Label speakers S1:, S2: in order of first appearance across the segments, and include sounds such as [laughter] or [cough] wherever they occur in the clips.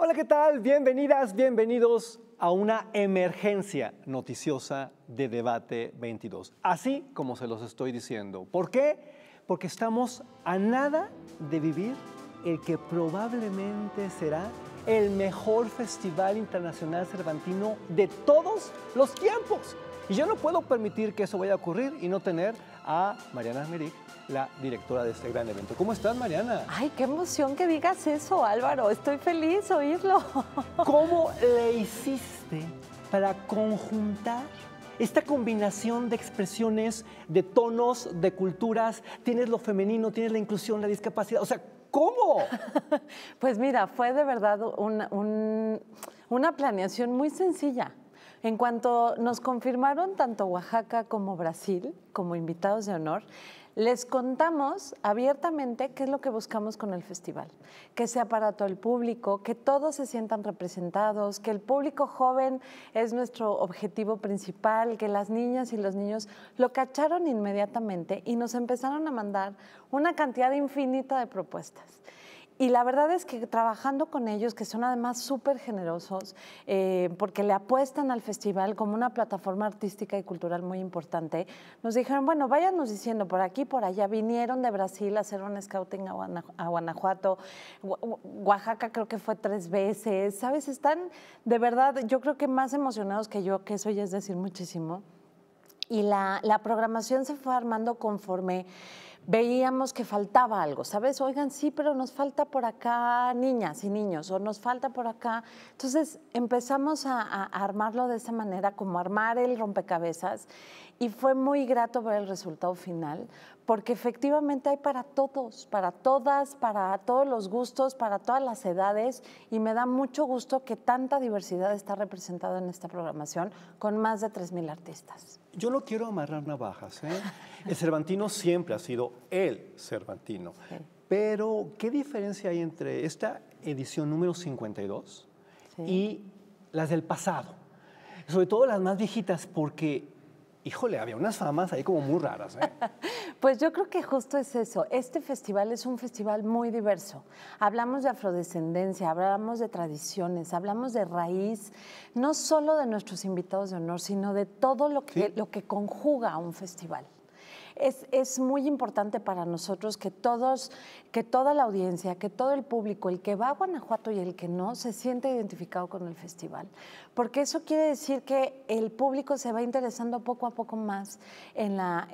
S1: Hola, ¿qué tal? Bienvenidas, bienvenidos a una emergencia noticiosa de Debate 22. Así como se los estoy diciendo. ¿Por qué? Porque estamos a nada de vivir el que probablemente será el mejor festival internacional cervantino de todos los tiempos. Y yo no puedo permitir que eso vaya a ocurrir y no tener a Mariana Meric la directora de este gran evento. ¿Cómo estás, Mariana?
S2: Ay, qué emoción que digas eso, Álvaro. Estoy feliz oírlo.
S1: [laughs] ¿Cómo le hiciste para conjuntar esta combinación de expresiones, de tonos, de culturas, tienes lo femenino, tienes la inclusión, la discapacidad, o sea, ¿cómo?
S2: [laughs] pues mira, fue de verdad una, una planeación muy sencilla. En cuanto nos confirmaron tanto Oaxaca como Brasil como invitados de honor, les contamos abiertamente qué es lo que buscamos con el festival, que sea para todo el público, que todos se sientan representados, que el público joven es nuestro objetivo principal, que las niñas y los niños lo cacharon inmediatamente y nos empezaron a mandar una cantidad infinita de propuestas. Y la verdad es que trabajando con ellos, que son además súper generosos, eh, porque le apuestan al festival como una plataforma artística y cultural muy importante, nos dijeron, bueno, váyanos diciendo por aquí, por allá, vinieron de Brasil a hacer un scouting a, a Guanajuato, Oaxaca creo que fue tres veces, ¿sabes? Están de verdad, yo creo que más emocionados que yo, que eso ya es decir muchísimo y la, la programación se fue armando conforme veíamos que faltaba algo, ¿sabes? Oigan, sí, pero nos falta por acá niñas y niños, o nos falta por acá. Entonces empezamos a, a, armarlo de esa manera, como armar el rompecabezas, y fue muy grato ver el resultado final, porque efectivamente hay para todos, para todas, para todos los gustos, para todas las edades y me da mucho gusto que tanta diversidad está representada en esta programación con
S1: más de 3.000 artistas. Yo no quiero amarrar navajas. ¿eh? El Cervantino siempre ha sido el Cervantino. Pero, ¿qué diferencia hay entre esta edición número 52 y las del pasado? Sobre todo las más viejitas, porque híjole, había unas famas ahí como muy raras. ¿eh?
S2: [laughs] pues yo creo que justo es eso. Este festival es un festival muy diverso. Hablamos de afrodescendencia, hablamos de tradiciones, hablamos de raíz, no solo de nuestros invitados de honor, sino de todo lo que, lo que conjuga a un festival es, muy importante para nosotros que todos, que toda la audiencia, que todo el público, el que va a Guanajuato y el que no, se siente identificado con el festival. Porque eso quiere decir que el público se va interesando poco a poco más en la,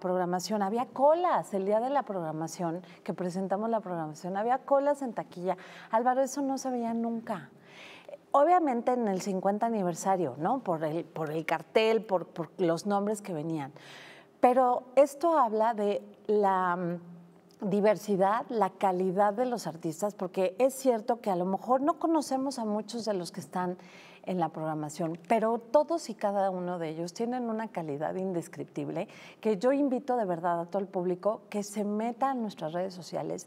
S2: programación. Había colas el día de la programación, que presentamos la programación, había colas en taquilla. Álvaro, eso no se veía nunca obviamente en el 50 aniversario, ¿no? Por el, cartel, por, por los nombres que venían. Pero esto habla de la mm, diversidad, la calidad de los artistas, porque es cierto que a lo mejor no conocemos a muchos de los que están en la programación, pero todos y cada uno de ellos tienen una calidad indescriptible que yo invito de verdad a todo el público que se meta en nuestras redes sociales,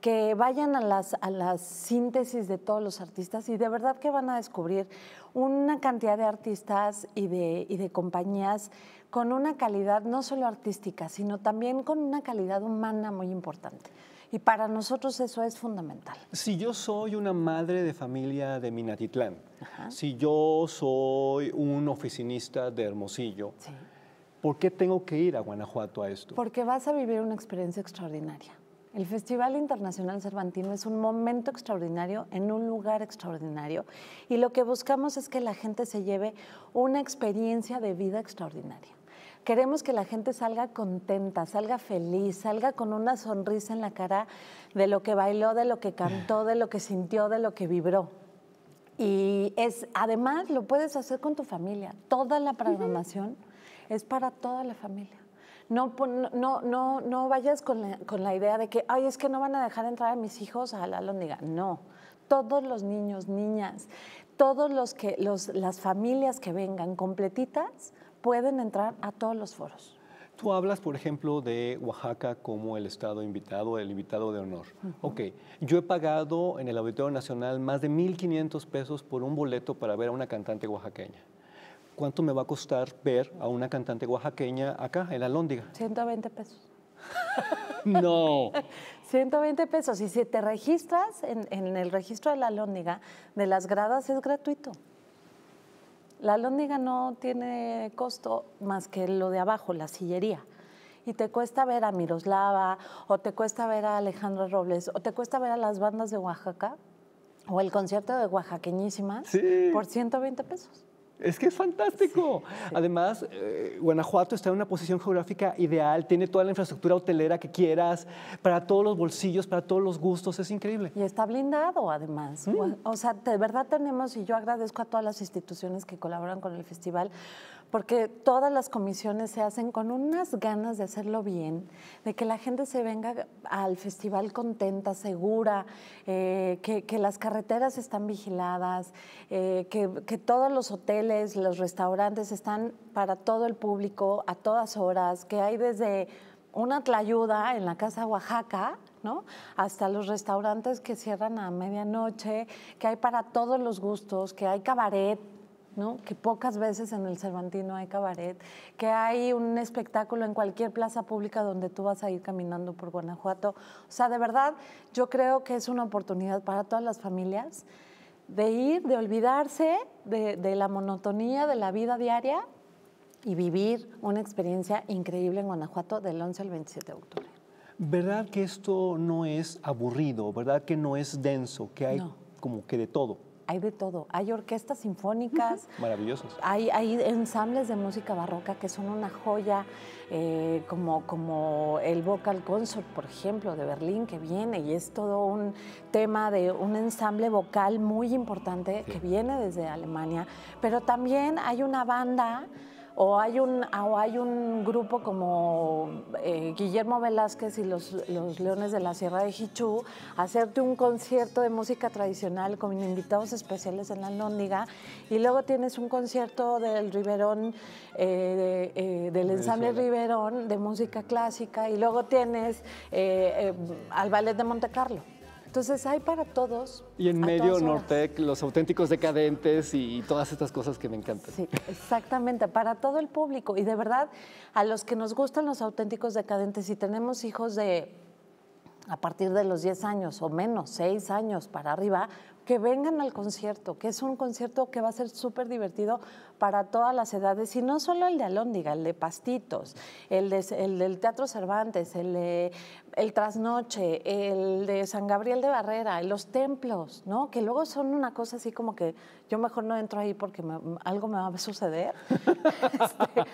S2: que vayan a las, a síntesis de todos los artistas y de verdad que van a descubrir una cantidad de artistas y y de compañías con una calidad no solo artística, sino también con una calidad humana muy importante. Y para nosotros eso es fundamental.
S1: Si yo soy una madre de familia de Minatitlán, si yo soy un oficinista de Hermosillo, ¿por qué tengo que ir a Guanajuato a esto? Porque vas a vivir
S2: una experiencia extraordinaria. El Festival Internacional Cervantino es un momento extraordinario en un lugar extraordinario y lo que buscamos es que la gente se lleve una experiencia de vida extraordinaria. Queremos que la gente salga contenta, salga feliz, salga con una sonrisa en la cara de lo que bailó, de lo que cantó, de lo que sintió, de lo que vibró. Y es, además, lo puedes hacer con tu familia. Toda la programación es para toda la familia. No, no, no, no vayas con la, idea de que, ay, es que no van a dejar entrar a mis hijos a la diga. No, todos los niños, niñas, todos los que, las familias que vengan completitas pueden entrar a todos los foros.
S1: Tú hablas, por ejemplo, de Oaxaca como el estado invitado, el invitado de honor. Ok, yo he pagado en el Auditorio Nacional más de 1.500 pesos por un boleto para ver a una cantante oaxaqueña. ¿Cuánto me va a costar ver a una cantante oaxaqueña acá, en la Lóndiga?
S2: 120 pesos.
S1: [laughs] no.
S2: 120 [laughs] pesos. Y si te registras en, en el registro de la Lóndiga, de las gradas es gratuito. La lóndiga no tiene costo más que lo de abajo, la sillería. Y te cuesta ver a Miroslava, o te cuesta ver a Alejandra Robles, o te cuesta ver a las bandas de Oaxaca, o el concierto de Oaxaqueñísimas, por 120 pesos.
S1: Es que es fantástico. Además, eh, Guanajuato está en una posición geográfica ideal, tiene toda la infraestructura hotelera que quieras, para todos los bolsillos, para todos los gustos, es increíble. Y está blindado, además. Mm.
S2: O sea, de verdad tenemos, y yo agradezco a todas las instituciones que colaboran con el festival, porque todas las comisiones se hacen con unas ganas de hacerlo bien, de que la gente se venga al festival contenta, segura, eh, que, las carreteras están vigiladas, eh, que, todos los hoteles, los restaurantes están para todo el público a todas horas, que hay desde una tlayuda en la Casa Oaxaca, ¿no? Hasta los restaurantes que cierran a medianoche, que hay para todos los gustos, que hay cabaret, que pocas veces en el Cervantino hay cabaret, que hay un espectáculo en cualquier plaza pública donde tú vas a ir caminando por Guanajuato. O sea, de verdad, yo creo que es una oportunidad para todas las familias de ir, de olvidarse de, la monotonía de la vida diaria y vivir una experiencia increíble en Guanajuato del 11 al 27 de octubre.
S1: ¿Verdad que esto no es aburrido? ¿Verdad que no es denso? Que hay como que de todo
S2: hay de todo. Hay orquestas sinfónicas. Maravillosos. Hay, ensambles de música barroca que son una joya, eh, como, como el Vocal Consort, por ejemplo, de Berlín, que viene y es todo un tema de un ensamble vocal muy importante que viene desde Alemania. Pero también hay una banda o hay un, hay un grupo como eh, Guillermo Velázquez y los, Leones de la Sierra de Jichú, hacerte un concierto de música tradicional con invitados especiales en la Lóndiga y luego tienes un concierto del Riverón, eh, eh, del ensamble Riverón de música clásica y luego tienes al Ballet de Monte Carlo. Entonces hay para todos.
S1: Y en medio Nortec, los auténticos decadentes y, todas estas cosas que me encantan. Sí,
S2: exactamente, para todo el público. Y de verdad, a los que nos gustan los auténticos decadentes y tenemos hijos de a partir de los 10 años o menos, 6 años para arriba, que vengan al concierto, que es un concierto que va a ser súper divertido para todas las edades, y no solo el de Alóndiga, el de Pastitos, el, del Teatro Cervantes, el de El Trasnoche, el de San Gabriel de Barrera, los templos, ¿no? Que luego son una cosa así como que yo mejor no entro ahí porque algo me va a suceder. [laughs]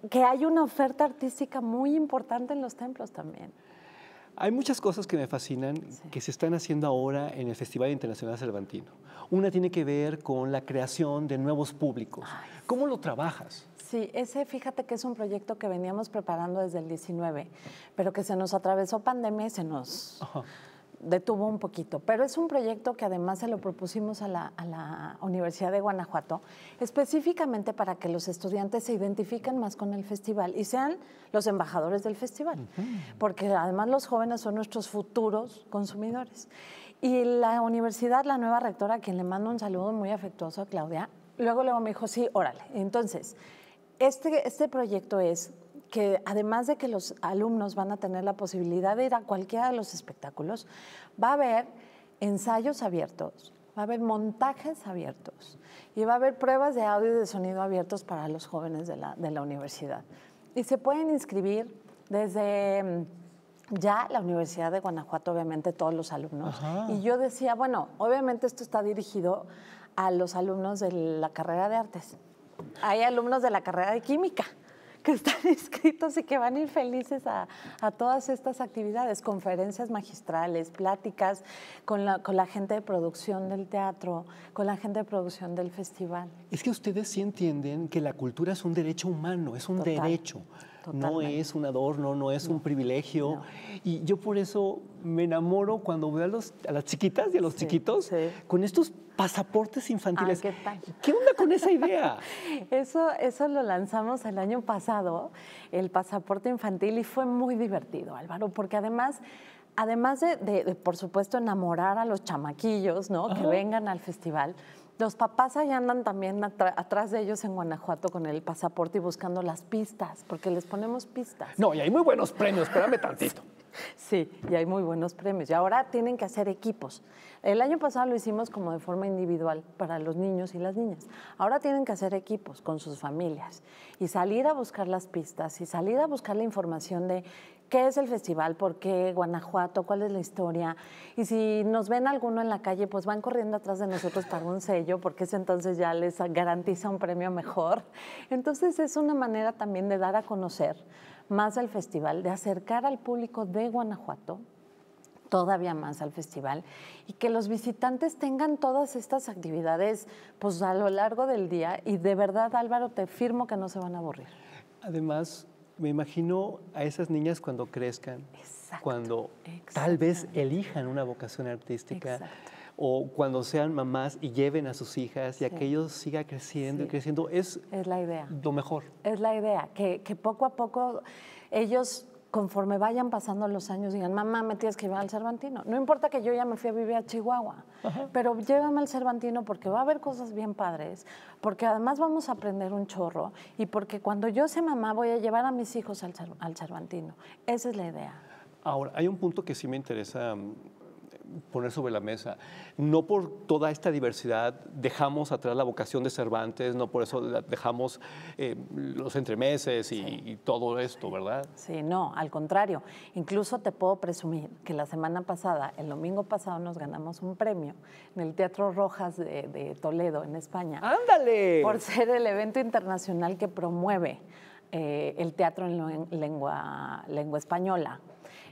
S2: Este, que hay una oferta artística muy importante en los templos
S1: también. Hay muchas cosas que me fascinan que se están haciendo ahora en el Festival Internacional Cervantino. Una tiene que ver con la creación de nuevos públicos. ¿Cómo lo trabajas?
S2: Sí, ese fíjate que es un proyecto que veníamos preparando desde el 19, pero que se nos atravesó pandemia y se nos detuvo un poquito, pero es un proyecto que además se lo propusimos a la, Universidad de Guanajuato, específicamente para que los estudiantes se identifiquen más con el festival y sean los embajadores del festival, porque además los jóvenes son nuestros futuros consumidores. Y la universidad, la nueva rectora, a quien le mando un saludo muy afectuoso a Claudia, luego, luego me dijo, sí, órale. Entonces, este, este proyecto es que además de que los alumnos van a tener la posibilidad de ir a cualquiera de los espectáculos, va a haber ensayos abiertos, va a haber montajes abiertos y va a haber pruebas de audio y de sonido abiertos para los jóvenes de la, universidad. Y se pueden inscribir desde mm, ya la Universidad de Guanajuato, obviamente, todos los alumnos. Y yo decía, bueno, obviamente esto está dirigido a los alumnos de la carrera de artes. Hay alumnos de la carrera de química que están inscritos [laughs] y que van a ir felices a, todas estas actividades, conferencias magistrales, pláticas con la, con la gente de producción del teatro, con la gente de producción del festival.
S1: Es que ustedes sí entienden que la cultura es un derecho humano, es un derecho. No es un adorno, no es un privilegio. Y yo por eso me enamoro cuando veo a, las chiquitas y a los chiquitos con estos pasaportes infantiles. ¿qué, onda con esa idea?
S2: [laughs] eso, eso lo lanzamos el año pasado, el pasaporte infantil, y fue muy divertido, Álvaro, porque además además de, por supuesto, enamorar a los chamaquillos, ¿no? Que vengan al festival, los papás allá andan también atrás de ellos en Guanajuato con el pasaporte y buscando las pistas, porque les ponemos pistas.
S1: No, y hay muy buenos premios, espérame tantito. [laughs]
S2: Sí, y hay muy buenos premios. Y ahora tienen que hacer equipos. El año pasado lo hicimos como de forma individual para los niños y las niñas. Ahora tienen que hacer equipos con sus familias y salir a buscar las pistas y salir a buscar la información de qué es el festival, por qué Guanajuato, cuál es la historia. Y si nos ven alguno en la calle, pues van corriendo atrás de nosotros para un sello, porque eso entonces ya les garantiza un premio mejor. Entonces es una manera también de dar a conocer más al festival, de acercar al público de Guanajuato todavía más al festival y que los visitantes tengan todas estas actividades pues a lo largo del día y de verdad Álvaro te firmo que no se van a aburrir.
S1: Además, me imagino a esas niñas cuando crezcan, cuando tal vez elijan una vocación artística. o cuando sean mamás y lleven a sus hijas y que aquello siga creciendo y creciendo, es, es la idea. lo mejor.
S2: Es la idea, que, poco a poco ellos conforme vayan pasando los años digan, mamá, me tienes que llevar al Cervantino. No importa que yo ya me fui a vivir a Chihuahua, pero llévame al Cervantino porque va a haber cosas bien padres, porque además vamos a aprender un chorro y porque cuando yo sea mamá voy a llevar a mis hijos al, al Esa es la idea.
S1: Ahora, hay un punto que sí me interesa mm, poner sobre la mesa. No por toda esta diversidad dejamos atrás la vocación de Cervantes, no por eso dejamos eh, los entremeses y, todo esto, ¿verdad?
S2: Sí, no, al contrario. Incluso te puedo presumir que la semana pasada, el domingo pasado, nos ganamos un premio en el Teatro Rojas de, Toledo, en España. ¡Ándale! Por ser el evento internacional que promueve eh, el teatro en lengua española.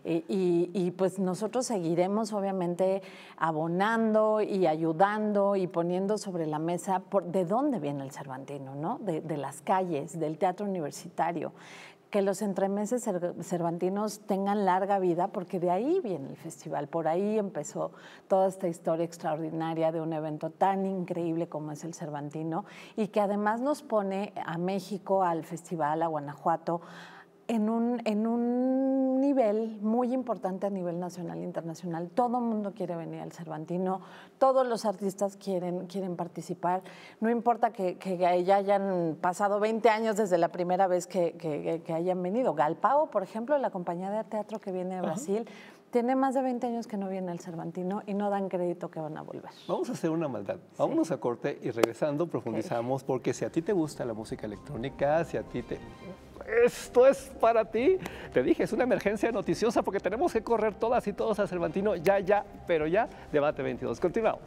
S2: Eh, y, pues nosotros seguiremos obviamente abonando y ayudando y poniendo sobre la mesa de dónde viene el Cervantino, ¿no? De, de las calles, del teatro universitario, que los entremeses cervantinos tengan larga vida, porque de ahí viene el festival, por ahí empezó toda esta historia extraordinaria de un evento tan increíble como es el Cervantino, y que además nos pone a México, al festival, a Guanajuato, en un, en un nivel muy importante a nivel nacional e internacional. Todo el mundo quiere venir al Cervantino, todos los artistas quieren, quieren participar. No importa que, ya hayan pasado 20 años desde la primera vez que, hayan venido. Galpao, por ejemplo, la compañía de teatro que viene de Brasil. Tiene más de 20 años que no viene al Cervantino y no dan crédito que van a volver.
S1: Vamos a hacer una maldad. vamos Vámonos a corte y regresando profundizamos porque si a ti te gusta la música electrónica, si a ti te esto es para ti. Te dije, es una emergencia noticiosa porque tenemos que correr todas y todos a Cervantino ya, ya, pero ya, debate 22. Continuamos.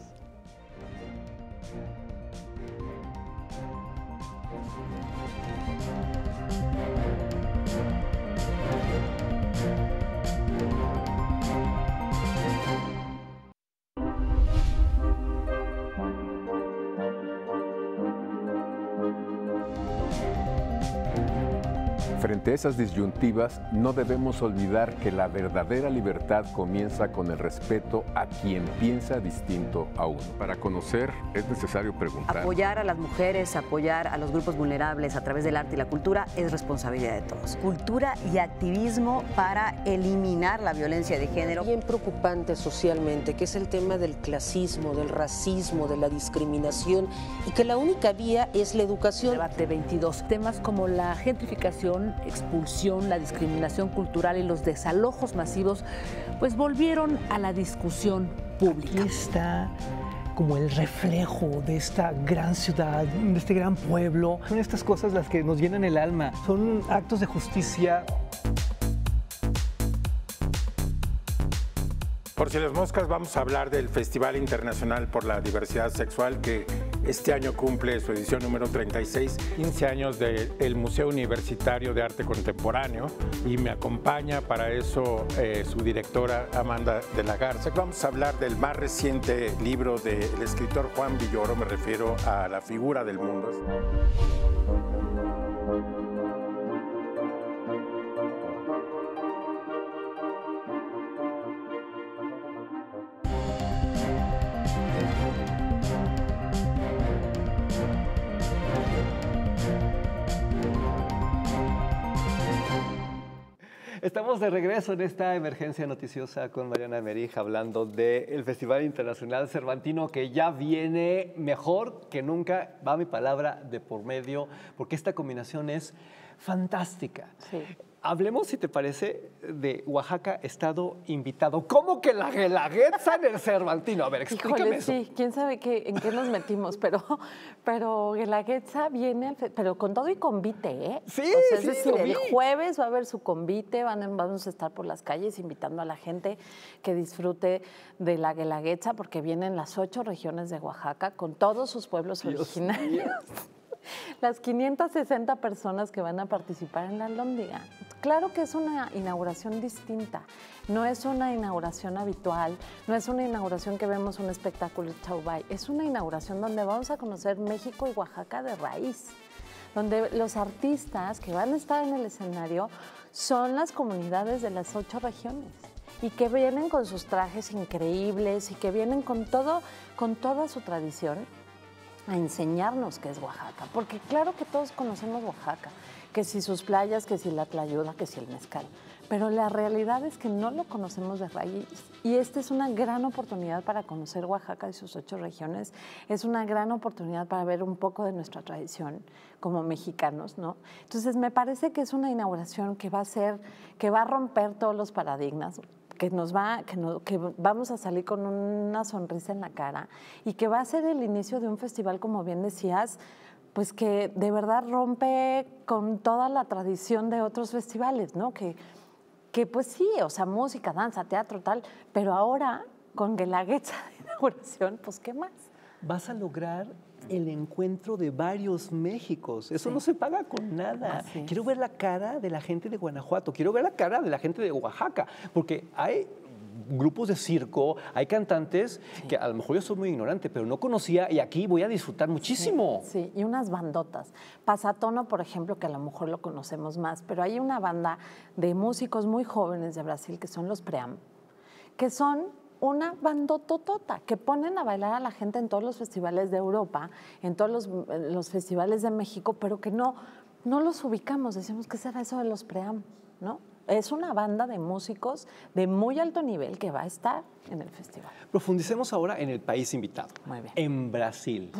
S1: Frente a esas disyuntivas, no debemos olvidar que la verdadera libertad comienza con el respeto a quien piensa distinto a uno. Para conocer es necesario preguntar.
S2: Apoyar a las mujeres, apoyar a los grupos vulnerables a través del arte y la cultura es responsabilidad de todos. Cultura y activismo para eliminar la violencia de género. Bien preocupante socialmente, que es el tema del clasismo, del racismo, de la discriminación y que la única vía es la educación. Debate 22. Temas como la gentrificación expulsión, la discriminación cultural y los desalojos masivos, pues volvieron a la discusión pública. está
S1: como el reflejo de esta gran ciudad, de este gran pueblo. Son estas cosas las que nos llenan el alma, son actos de justicia. Por si las moscas, vamos a hablar del Festival Internacional por la Diversidad Sexual que este año cumple su edición número 36, 15 años del Museo Universitario de Arte Contemporáneo y me acompaña para eso eh, su directora Amanda de la Garza. Vamos a hablar del más reciente libro del escritor Juan Villoro, me refiero a la figura del mundo. Estamos de regreso en esta emergencia noticiosa con Mariana Merij hablando del Festival Internacional Cervantino que ya viene mejor que nunca, va mi palabra de por medio, porque esta combinación es fantástica. Sí. Hablemos, si te parece, de Oaxaca, estado invitado. ¿Cómo que la Guelaguetza en el Cervantino? A ver, explícame eso. Sí,
S2: quién sabe qué, en qué nos metimos, pero, pero Guelaguetza viene, pero con todo y convite, ¿eh? Sí, o sea, es sí, el jueves va a haber su convite, van vamos a estar por las calles invitando a la gente que disfrute de la Guelaguetza, porque vienen las ocho regiones de Oaxaca con todos sus pueblos originarios. [laughs] Las 560 personas que van a participar en la Londiga. Claro que es una inauguración distinta, no es una inauguración habitual, no es una inauguración que vemos un espectáculo Chaubay, es una inauguración donde vamos a conocer México y Oaxaca de raíz donde los artistas que van a estar en el escenario son las comunidades de las ocho regiones y que vienen con sus trajes increíbles y que vienen con todo, con toda su tradición a enseñarnos qué es Oaxaca, porque claro que todos conocemos Oaxaca que si sus playas, que si la tlayuda, que si el mezcal. Pero la realidad es que no lo conocemos de raíz y esta es una gran oportunidad para conocer Oaxaca y sus ocho regiones. Es una gran oportunidad para ver un poco de nuestra tradición como mexicanos, ¿no? Entonces me parece que es una inauguración que va a ser, que va a romper todos los paradigmas que nos va, que, que, vamos a salir con una sonrisa en la cara y que va a ser el inicio de un festival, como bien decías, pues que de verdad rompe con toda la tradición de otros festivales, ¿no? Que, que pues sí, o sea, música, danza, teatro, tal, pero ahora con Guelaguetza de
S1: inauguración, pues ¿qué más? Vas a lograr el encuentro de varios Méxicos. Eso no se paga con nada. Quiero ver la cara de la gente de Guanajuato, quiero ver la cara de la gente de Oaxaca, porque hay grupos de circo, hay cantantes que a lo mejor yo soy muy ignorante, pero no conocía y aquí voy a disfrutar muchísimo.
S2: Sí, y unas bandotas. Pasatono, por ejemplo, que a lo mejor lo conocemos más, pero hay una banda de músicos muy jóvenes de Brasil que son los Pream, que son una bandototota que ponen a bailar a la gente en todos los festivales de Europa, en todos los, festivales de México, pero que no, no los ubicamos. Decimos, ¿qué será eso de los Pream? ¿No? es una banda de músicos de muy alto nivel que va a estar en el festival.
S1: Profundicemos ahora en el país invitado, muy bien. en Brasil.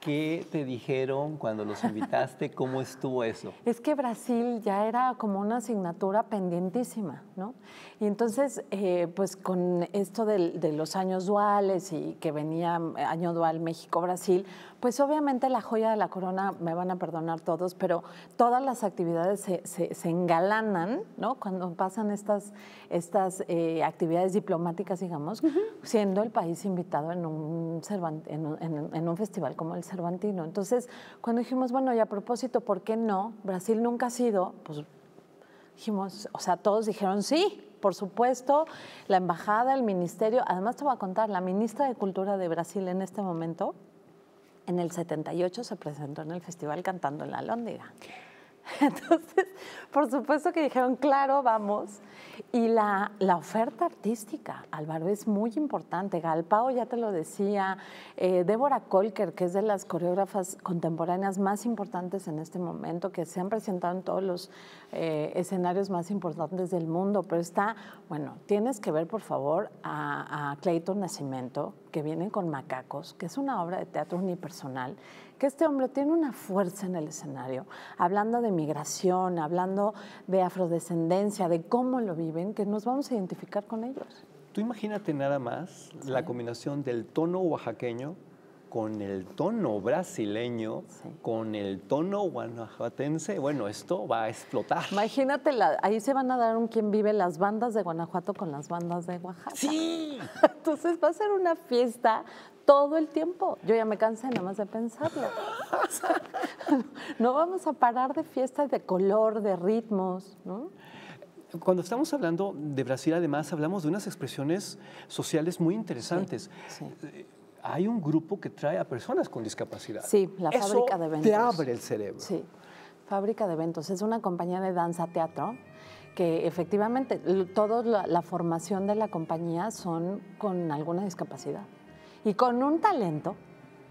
S1: ¿Qué te dijeron cuando los invitaste? ¿Cómo estuvo eso?
S2: Es que Brasil ya era como una asignatura pendientísima, ¿no? Y entonces, eh, pues con esto de, los años duales y que venía año dual México-Brasil, pues obviamente la joya de la corona, me van a perdonar todos, pero todas las actividades se, engalanan, ¿no? Cuando pasan estas, estas eh, actividades diplomáticas, digamos, siendo el país invitado en un, en, en un festival como el Cervantino. Entonces, cuando dijimos, bueno, y a propósito, ¿por qué no? Brasil nunca ha sido, pues dijimos, o sea, todos dijeron sí, por supuesto, la embajada, el ministerio, además te voy a contar, la ministra de Cultura de Brasil en este momento en el 78 se presentó en el Festival Cantando en la Lóndiga. [laughs] Entonces, por supuesto que dijeron, claro, vamos. Y la, oferta artística, Álvaro, es muy importante. Galpao, ya te lo decía, eh, Débora Colker, que es de las coreógrafas contemporáneas más importantes en este momento, que se han presentado en todos los eh, escenarios más importantes del mundo, pero está, bueno, tienes que ver, por favor, a, Clayton Nacimiento, que viene con Macacos, que es una obra de teatro unipersonal que este hombre tiene una fuerza en el escenario, hablando de migración, hablando de afrodescendencia, de cómo lo viven, que nos vamos a identificar con ellos.
S1: Tú imagínate nada más la combinación del tono oaxaqueño, con el tono brasileño, con el tono guanajuatense, bueno, esto va a explotar.
S2: Imagínate, ahí se van a dar un quien vive las bandas de Guanajuato con las bandas de Oaxaca. Sí. [laughs] Entonces va a ser una fiesta todo el tiempo. Yo ya me cansé nada más de pensarlo. [laughs] no vamos a parar de fiestas de color, de ritmos, ¿no?
S1: cuando estamos hablando de Brasil, además, hablamos de unas expresiones sociales muy interesantes. sí. Eh, hay un grupo que trae a personas con discapacidad. Sí, la fábrica de eventos. Te abre el cerebro. Sí,
S2: fábrica de eventos. Es una compañía de danza teatro que efectivamente toda la, formación de la compañía son con alguna discapacidad y con un talento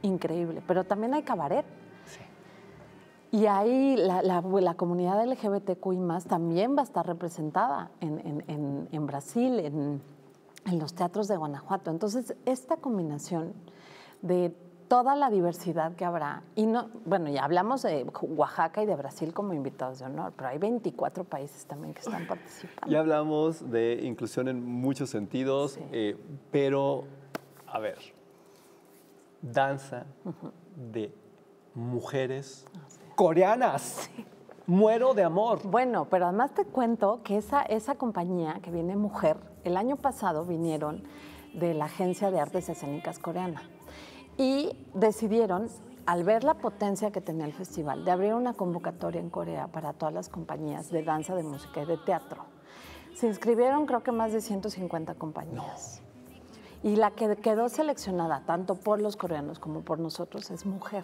S2: increíble, pero también hay cabaret. Y ahí la, comunidad LGBTQI también va a estar representada en, en Brasil, en, en los teatros de Guanajuato. Entonces, esta combinación de toda la diversidad que habrá, y no, bueno, ya hablamos de Oaxaca y de Brasil como invitados de honor, pero hay 24 países también que están participando.
S1: Ya hablamos de inclusión en muchos sentidos, eh, pero, a ver, danza de mujeres ah, coreanas
S2: muero de amor. Bueno, pero además te cuento que esa, esa compañía que viene Mujer, el año pasado vinieron de la Agencia de Artes Escénicas Coreana y decidieron, al ver la potencia que tenía el festival, de abrir una convocatoria en Corea para todas las compañías de danza, de música y de teatro. Se inscribieron creo que más de 150 compañías. Y la que quedó seleccionada, tanto por los coreanos como por nosotros, es mujer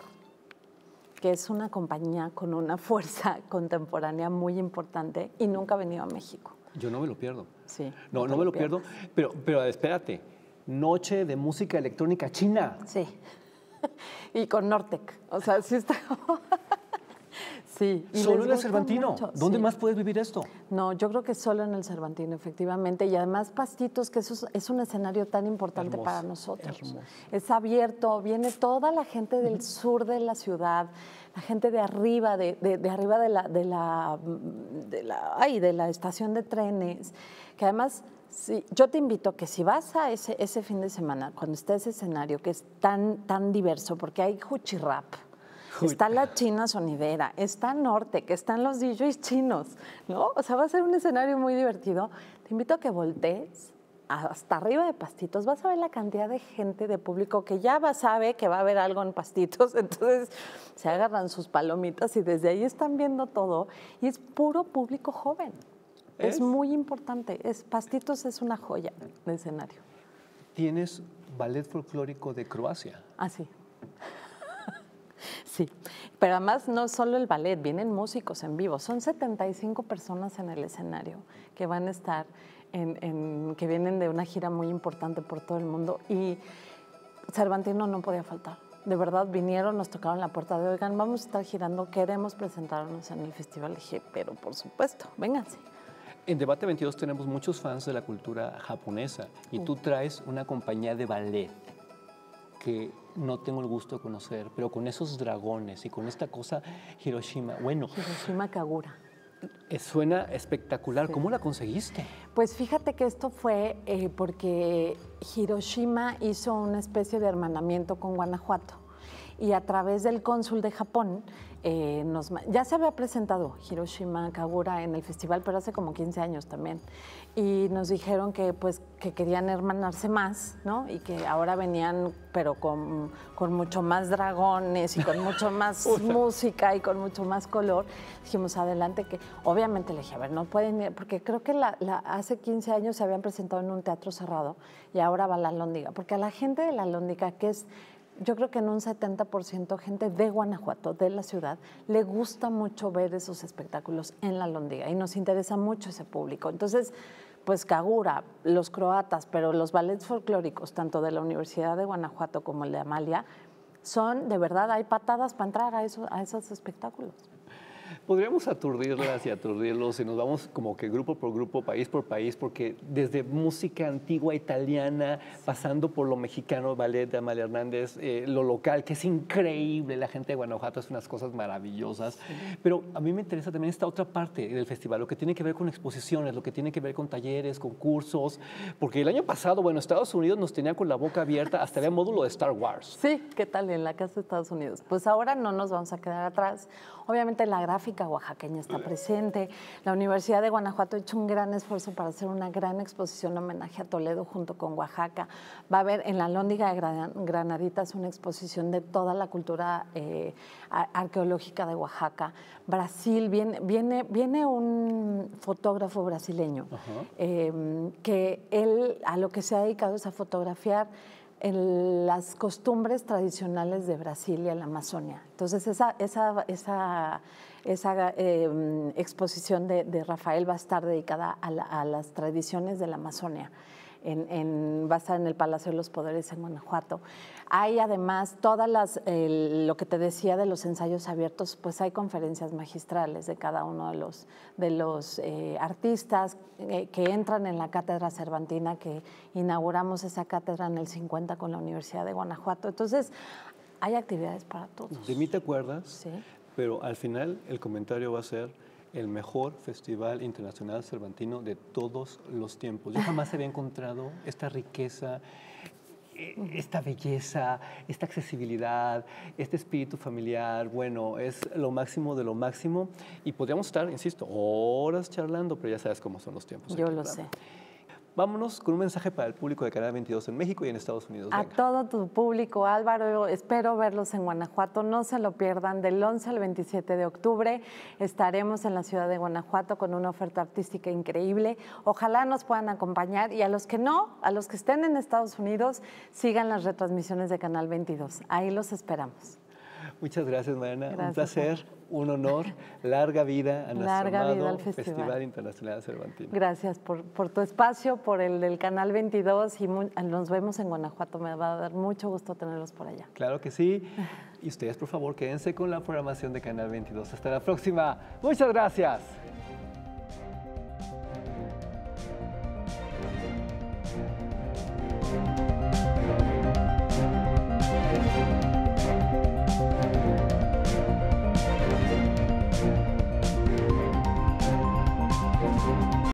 S2: que es una compañía con una [laughs] fuerza contemporánea muy importante y nunca ha venido a México.
S1: Yo no me lo pierdo. Sí. No, no, me lo pierdo. Pero, pero espérate, noche de música electrónica china. Sí. [laughs] y con Nortec. O sea, sí está. [laughs]
S2: Sí. solo en el Cervantino. ¿Dónde más
S1: puedes vivir esto?
S2: No, yo creo que solo en el Cervantino, efectivamente. Y además Pastitos, que eso es, un escenario tan importante para nosotros. Es abierto, viene toda la gente del sur de la ciudad, la gente de arriba, de, arriba de la, de la, de la estación de trenes, que además yo te invito que si vas a ese, ese fin de semana, cuando esté ese escenario que es tan, tan diverso, porque hay huchirrap, Está la China sonidera, está Norte, que están los DJs chinos, ¿no? O sea, va a ser un escenario muy divertido. Te invito a que voltees hasta arriba de Pastitos, vas a ver la cantidad de gente, de público que ya va, sabe que va a haber algo en Pastitos, [laughs] entonces se agarran sus palomitas y desde ahí están viendo todo y es puro público joven. Es, muy importante, es, Pastitos es una joya de escenario.
S1: Tienes ballet folclórico de Croacia.
S2: Ah, sí. Sí, pero además no solo el ballet, vienen músicos en vivo. Son 75 personas en el escenario que van a estar, que vienen de una gira muy importante por todo el mundo y Cervantino no podía faltar. De verdad vinieron, nos tocaron la puerta de, oigan, vamos a estar girando, queremos
S1: presentarnos en el Festival G, pero por supuesto, vénganse. En Debate 22 tenemos muchos fans de la cultura japonesa y tú traes una compañía de ballet que no tengo el gusto de conocer, pero con esos dragones y con esta cosa Hiroshima, bueno. Hiroshima Kagura. Eh, suena espectacular. ¿Cómo la conseguiste? Pues
S2: fíjate que esto fue eh, porque Hiroshima hizo una especie de hermanamiento con Guanajuato y a través del cónsul de Japón eh, nos, ya se había presentado Hiroshima Kagura en el festival, pero hace como 15 años también. Y nos dijeron que, pues, que querían hermanarse más, ¿no? Y que ahora venían, pero con, con mucho más dragones y con mucho [laughs] más música y con mucho más color. Dijimos, adelante, que obviamente le dije, a ver, no pueden ir, porque creo que la, hace 15 años se habían presentado en un teatro cerrado y ahora va la Lóndiga. Porque a la gente de la Lóndiga, que es yo creo que en un 70% gente de Guanajuato, de la ciudad, le gusta mucho ver esos espectáculos en la Londía y nos interesa mucho ese público. Entonces, pues Kagura, los croatas, pero los ballets folclóricos, tanto de la Universidad de Guanajuato como el de Amalia, son, de verdad, hay patadas para entrar a esos espectáculos
S1: podríamos aturdirlas y aturdirlos y nos vamos como que grupo por grupo, país por país, porque desde música antigua italiana, pasando por lo mexicano, ballet de Amalia Hernández, eh, lo local, que es increíble, la gente de Guanajuato hace unas cosas maravillosas, pero a mí me interesa también esta otra parte del festival, lo que tiene que ver con exposiciones, lo que tiene que ver con talleres, con cursos, porque el año pasado, bueno, Estados Unidos nos tenía con la boca abierta, hasta había módulo de Star Wars.
S2: Sí, ¿qué tal en la Casa de Estados Unidos? Pues ahora no nos vamos a quedar atrás. Obviamente la gran Gráfica Oaxaqueña está presente. La Universidad de Guanajuato ha hecho un gran esfuerzo para hacer una gran exposición homenaje a Toledo junto con Oaxaca. Va a haber en la Lóndiga de Granaditas una exposición de toda la cultura eh, arqueológica de Oaxaca. Brasil, viene, viene, viene un fotógrafo brasileño eh, que él a lo que se ha dedicado es a fotografiar en las costumbres tradicionales de Brasil y la Amazonia. Entonces, esa, esa, esa, esa em, exposición de, Rafael va a estar dedicada a, a las tradiciones de la Amazonia en, en, estar en el Palacio de los Poderes en Guanajuato. Hay además todas las, lo que te decía de los ensayos abiertos, pues hay conferencias magistrales de cada uno de los, de los eh, artistas eh, que, entran en la Cátedra Cervantina, que inauguramos esa cátedra en el 50 con la Universidad de Guanajuato. Entonces, hay actividades para todos.
S1: ¿De mí te acuerdas? Sí. Pero al final el comentario va a ser el mejor festival internacional cervantino de todos los tiempos. Yo jamás había encontrado esta riqueza, eh, esta belleza, esta accesibilidad, este espíritu familiar, bueno, es lo máximo de lo máximo. Y podríamos estar, insisto, horas charlando, pero ya sabes cómo son los tiempos. Yo lo sé. Vámonos con un mensaje para el público de Canal 22 en México y en Estados Unidos. A
S2: todo tu público, Álvaro, espero verlos en Guanajuato. No se lo pierdan. Del 11 al 27 de octubre estaremos en la ciudad de Guanajuato con una oferta artística increíble. Ojalá nos puedan acompañar y a los que no, a los que estén en Estados Unidos, sigan las retransmisiones de Canal 22. Ahí los esperamos.
S1: Muchas gracias, Mariana. un placer, un honor. Larga vida a nuestro Festival. Internacional Cervantino.
S2: Gracias por, tu espacio, por el del Canal 22 y ah, nos vemos en Guanajuato. Me va a dar mucho gusto tenerlos
S1: por allá. Claro que sí. [laughs] Y ustedes, por favor, quédense con la programación de Canal 22. Hasta la próxima. Muchas gracias.